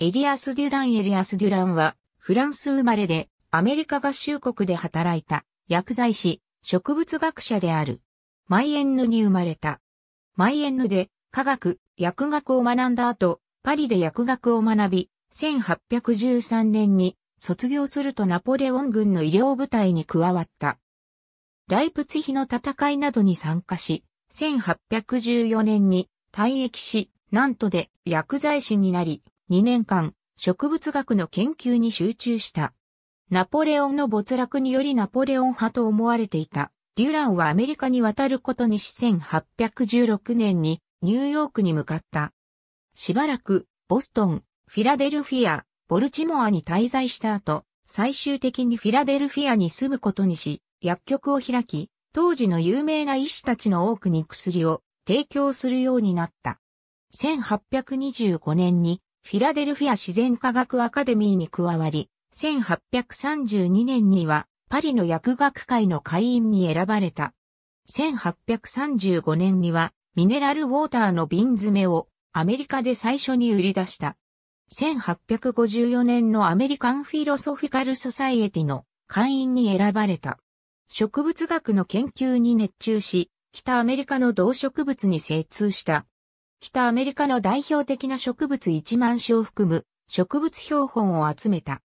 エリアス・デュランエリアス・デュランは、フランス生まれで、アメリカ合衆国で働いた、薬剤師、植物学者である。マイエンヌに生まれた。マイエンヌで、科学、薬学を学んだ後、パリで薬学を学び、1813年に、卒業するとナポレオン軍の医療部隊に加わった。ライプツヒの戦いなどに参加し、1814年に退役し、なんとで薬剤師になり、2年間、植物学の研究に集中した。ナポレオンの没落によりナポレオン派と思われていた。デュランはアメリカに渡ることにし1816年にニューヨークに向かった。しばらくボストン、フィラデルフィア、ボルチモアに滞在した後、最終的にフィラデルフィアに住むことにし、薬局を開き、当時の有名な医師たちの多くに薬を提供するようになった。1825年にフィラデルフィア自然科学アカデミーに加わり、1832年にはパリの薬学会の会員に選ばれた。1835年にはミネラルウォーターの瓶詰めをアメリカで最初に売り出した。1854年のアメリカンフィロソフィカルソサイエティの会員に選ばれた。植物学の研究に熱中し、北アメリカの動植物に精通した北アメリカの代表的な植物1万種を含む植物標本を集めた。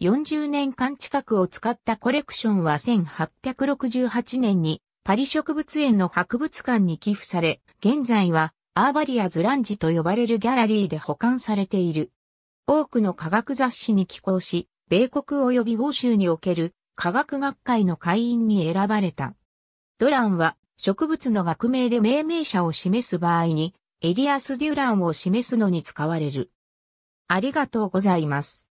40年間近くを使ったコレクションは1868年にパリ植物園の博物館に寄付され、現在はアーバリアズランジと呼ばれるギャラリーで保管されている。多くの科学雑誌に寄稿し、米国及び欧州における科学学会の会員に選ばれた。ドランは植物の学名で命名者を示す場合にエリアス・デュランを示すのに使われる。ありがとうございます。